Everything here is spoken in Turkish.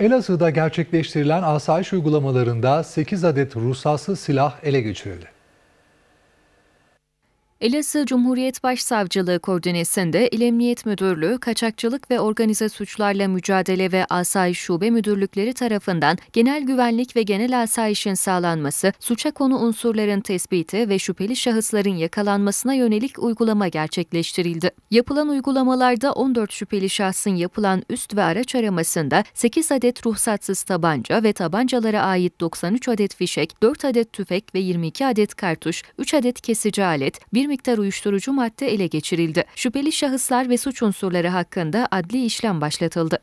Elazığ'da gerçekleştirilen asayiş uygulamalarında 8 adet ruhsatsız silah ele geçirildi. Elazığ Cumhuriyet Başsavcılığı koordinesinde İl Emniyet Müdürlüğü, Kaçakçılık ve Organize Suçlarla Mücadele ve Asayiş Şube Müdürlükleri tarafından genel güvenlik ve genel asayişin sağlanması, suça konu unsurların tespiti ve şüpheli şahısların yakalanmasına yönelik uygulama gerçekleştirildi. Yapılan uygulamalarda 14 şüpheli şahsın yapılan üst ve araç aramasında 8 adet ruhsatsız tabanca ve tabancalara ait 93 adet fişek, 4 adet tüfek ve 22 adet kartuş, 3 adet kesici alet, 1 bir miktar uyuşturucu madde ele geçirildi. Şüpheli şahıslar ve suç unsurları hakkında adli işlem başlatıldı.